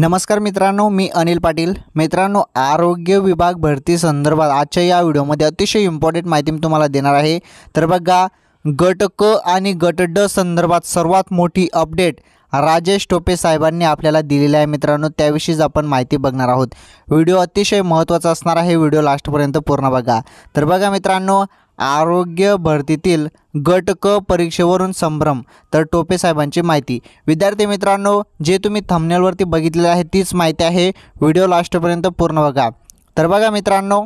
नमस्कार मित्रांनो मी अनिल पाटील मित्रांनो आरोग्य विभाग भरती संदर्भात आजच्या या व्हिडिओमध्ये अतिशय इम्पॉर्टंट माहिती मी तुम्हाला देणार आहे तर बघा गट क आणि गट ड संदर्भात सर्वात मोठी अपडेट राजेश टोपे साहेबांनी आपल्याला दिलेली आहे मित्रांनो त्याविषयीच आपण माहिती बघणार आहोत व्हिडिओ अतिशय महत्त्वाचा असणार आहे व्हिडिओ लास्टपर्यंत पूर्ण बघा तर बघा मित्रांनो आरोग्य भरतीतील गट क परीक्षेवरून संभ्रम तर टोपे साहेबांची माहिती विद्यार्थी मित्रांनो जे तुम्ही थमनेलवरती बघितलेलं आहे तीच माहिती आहे व्हिडिओ लास्टपर्यंत पूर्ण बघा तर बघा मित्रांनो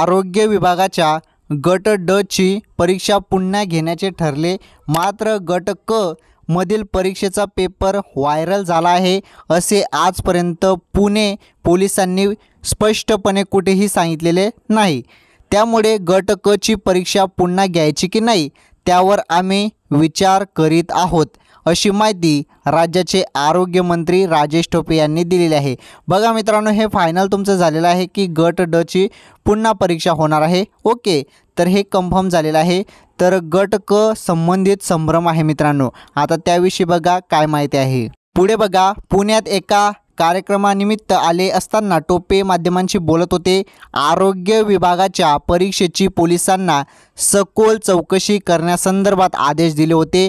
आरोग्य विभागाच्या गट ड ची परीक्षा पुन्हा घेण्याचे ठरले मात्र गट क मधील परीक्षेचा पेपर व्हायरल झाला आहे असे आजपर्यंत पुणे पोलिसांनी स्पष्टपणे कुठेही सांगितलेले नाही त्यामुळे गट क ची परीक्षा पुन्हा घ्यायची की नाही त्यावर आम्ही विचार करीत आहोत अशी माहिती राज्याचे आरोग्यमंत्री राजेश टोपे यांनी दिलेली आहे बघा मित्रांनो हे फायनल तुमचं झालेलं आहे की गट डची पुन्हा परीक्षा होणार आहे ओके तर हे कन्फर्म झालेलं आहे तर गट क संबंधित संभ्रम आहे मित्रांनो आता त्याविषयी बघा काय माहिती आहे पुढे बघा पुण्यात एका कार्यक्रमानिमित्त आले असताना टोपे माध्यमांशी बोलत होते आरोग्य विभागाच्या परीक्षेची पोलिसांना सखोल चौकशी करण्यासंदर्भात आदेश दिले होते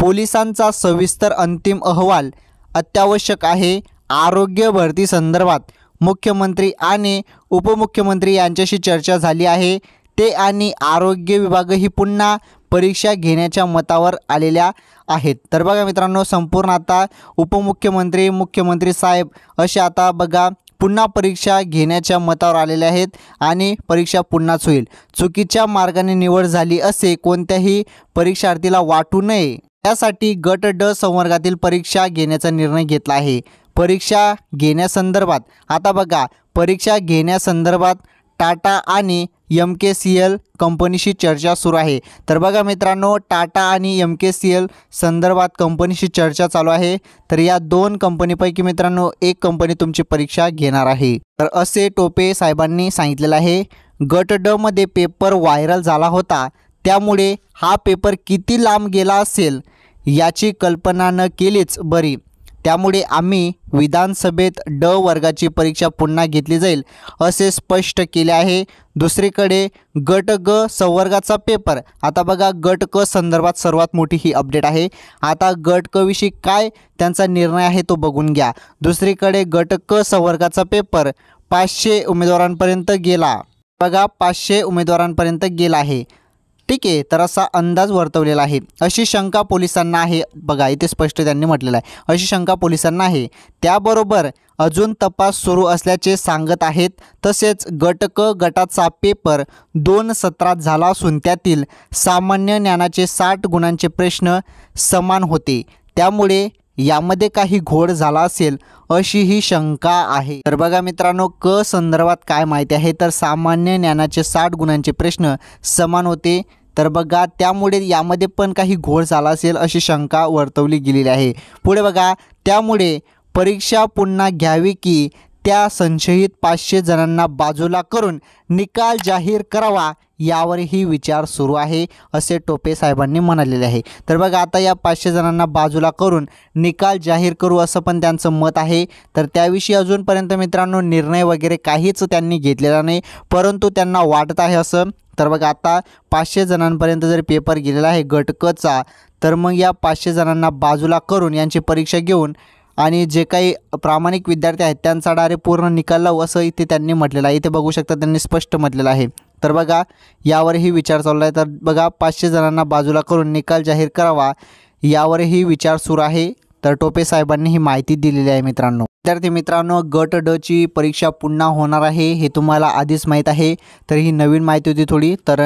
पोलिसांचा सविस्तर अंतिम अहवाल अत्यावश्यक आहे आरोग्य भरती संदर्भात मुख्यमंत्री आणि उपमुख्यमंत्री यांच्याशी चर्चा झाली आहे ते आणि आरोग्य विभागही पुन्हा परीक्षा घेण्याच्या मतावर आलेल्या आहेत तर बघा मित्रांनो संपूर्ण आता उपमुख्यमंत्री मुख्यमंत्री साहेब असे आता बघा पुन्हा परीक्षा घेण्याच्या मतावर आलेल्या आहेत आणि परीक्षा पुन्हाच होईल चुकीच्या मार्गाने निवड झाली असे कोणत्याही परीक्षार्थीला वाटू नये त्यासाठी गट ड संवर्गातील परीक्षा घेण्याचा निर्णय घेतला आहे परीक्षा घेण्यासंदर्भात आता बघा परीक्षा घेण्यासंदर्भात टाटा आणि एम के सी एल कंपनीशी चर्चा सुरू आहे तर बघा मित्रांनो टाटा आणि एम के सी एल संदर्भात कंपनीशी चर्चा चालू आहे तर या दोन कंपनीपैकी मित्रांनो एक कंपनी तुमची परीक्षा घेणार आहे तर असे टोपे साहेबांनी सांगितलेलं आहे गट ड मध्ये पेपर व्हायरल झाला होता त्यामुळे हा पेपर किती लांब गेला असेल याची कल्पना न केलीच बरी त्यामुळे आम्ही विधानसभेत ड वर्गाची परीक्षा पुन्हा घेतली जाईल असे स्पष्ट केले आहे दुसरीकडे गट ग संवर्गाचा पेपर आता बघा गट क संदर्भात सर्वात मोठी ही अपडेट आहे आता गट क विषयी काय त्यांचा निर्णय आहे तो बघून घ्या दुसरीकडे गट क संवर्गाचा पेपर पाचशे उमेदवारांपर्यंत गेला बघा पाचशे उमेदवारांपर्यंत गेला आहे ठीक आहे तर असा अंदाज वर्तवलेला आहे अशी शंका पोलिसांना आहे बघा इथे स्पष्ट त्यांनी म्हटलेलं आहे अशी शंका पोलिसांना आहे त्याबरोबर अजून तपास सुरू असल्याचे सांगत आहेत तसेच गटक गटाचा पेपर दोन सत्रात झाला असून त्यातील सामान्य ज्ञानाचे साठ गुणांचे प्रश्न समान होते त्यामुळे यामध्ये काही घोड झाला असेल अशी ही शंका आहे तर बघा मित्रांनो क संदर्भात काय माहिती आहे तर सामान्य ज्ञानाचे साठ गुणांचे प्रश्न समान होते तर बघा त्यामुळे यामध्ये पण काही घोळ झाला असेल अशी शंका वर्तवली गेलेली आहे पुढे बघा त्यामुळे परीक्षा पुन्हा घ्यावी की त्या संशयित पाचशे जणांना बाजूला करून निकाल जाहीर करावा यावरही विचार सुरू आहे असे टोपे साहेबांनी म्हणालेले आहे तर बघा आता या पाचशे जणांना बाजूला करून निकाल जाहीर करू असं पण त्यांचं मत आहे तर त्याविषयी अजूनपर्यंत मित्रांनो निर्णय वगैरे काहीच त्यांनी घेतलेला नाही परंतु त्यांना वाटत आहे असं तर बघा आता पाचशे जणांपर्यंत जर पेपर गेलेला आहे गटकचा तर मग या पाचशे जणांना बाजूला करून यांची परीक्षा घेऊन आणि जे काही प्रामाणिक विद्यार्थी आहेत त्यांचा डारे पूर्ण निकाल लावू असं इथे त्यांनी म्हटलेलं आहे इथे बघू शकता त्यांनी स्पष्ट म्हटलेलं आहे तर बघा यावरही विचार चालला आहे तर बघा पाचशे जणांना बाजूला करून निकाल जाहीर करावा यावरही विचार सुरू आहे तर टोपे साहेबांनी ही माहिती दिलेली आहे मित्रांनो विद्यार्थी मित्रांनो गट ड ची परीक्षा पुन्हा होणार आहे हे तुम्हाला आधीच माहीत आहे तर ही नवीन माहिती होती थोडी तर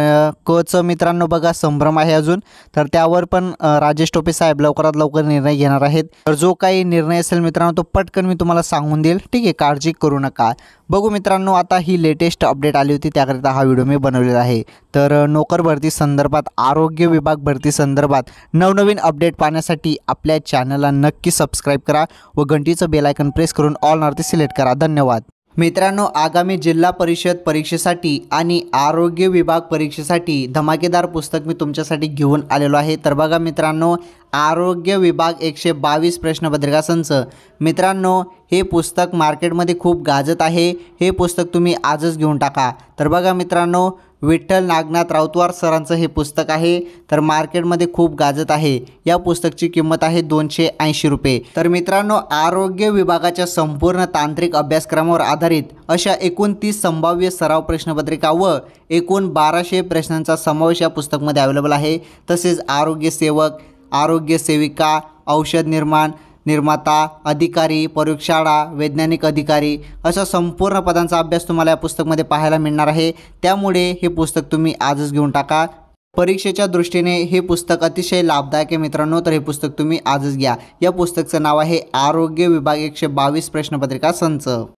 च मित्रांनो बघा संभ्रम आहे अजून तर त्यावर पण राजेश टोपे साहेब लवकरात लवकर निर्णय घेणार आहेत तर जो काही निर्णय असेल मित्रांनो तो पटकन मी तुम्हाला सांगून देईल ठीक आहे काळजी करू नका बघू मित्रांनो आता ही लेटेस्ट अपडेट आली होती त्याकरिता हा व्हिडिओ मी बनवलेला आहे तर नोकर भरती संदर्भात आरोग्य विभाग भरती संदर्भात नवनवीन अपडेट पाहण्यासाठी आपल्या चॅनलला नक्की सबस्क्राईब करा व घंटीचं बेलायकन प्रेस करून ऑल नॉर्थ सिलेक्ट करा धन्यवाद मित्रांनो आगामी जिल्हा परिषद परीक्षेसाठी आणि आरोग्य विभाग परीक्षेसाठी धमाकेदार पुस्तक मी तुमच्यासाठी घेऊन आलेलो आहे तर बघा मित्रांनो आरोग्य विभाग एकशे बावीस प्रश्नपत्रिका संच मित्रांनो हे पुस्तक मार्केटमध्ये खूप गाजत आहे हे पुस्तक तुम्ही आजच घेऊन टाका तर बघा मित्रांनो विठ्ठल नागनाथ राऊतवार सरांचं हे पुस्तक आहे तर मार्केटमध्ये खूप गाजत आहे या पुस्तकची किंमत आहे दोनशे ऐंशी रुपये तर मित्रांनो आरोग्य विभागाच्या संपूर्ण तांत्रिक अभ्यासक्रमावर आधारित अशा एकूण तीस संभाव्य सराव प्रश्नपत्रिका व एकूण बाराशे प्रश्नांचा समावेश या पुस्तकमध्ये अवेलेबल आहे तसेच आरोग्य सेवक आरोग्य सेविका औषध निर्माण निर्माता अधिकारी प्रयोगशाळा वैज्ञानिक अधिकारी अशा संपूर्ण पदांचा अभ्यास तुम्हाला या पुस्तकमध्ये पाहायला मिळणार आहे त्यामुळे हे पुस्तक तुम्ही आजच घेऊन टाका परीक्षेच्या दृष्टीने हे पुस्तक अतिशय लाभदायक आहे मित्रांनो तर हे पुस्तक तुम्ही आजच घ्या या पुस्तकचं नाव आहे आरोग्य विभाग एकशे बावीस प्रश्नपत्रिका संच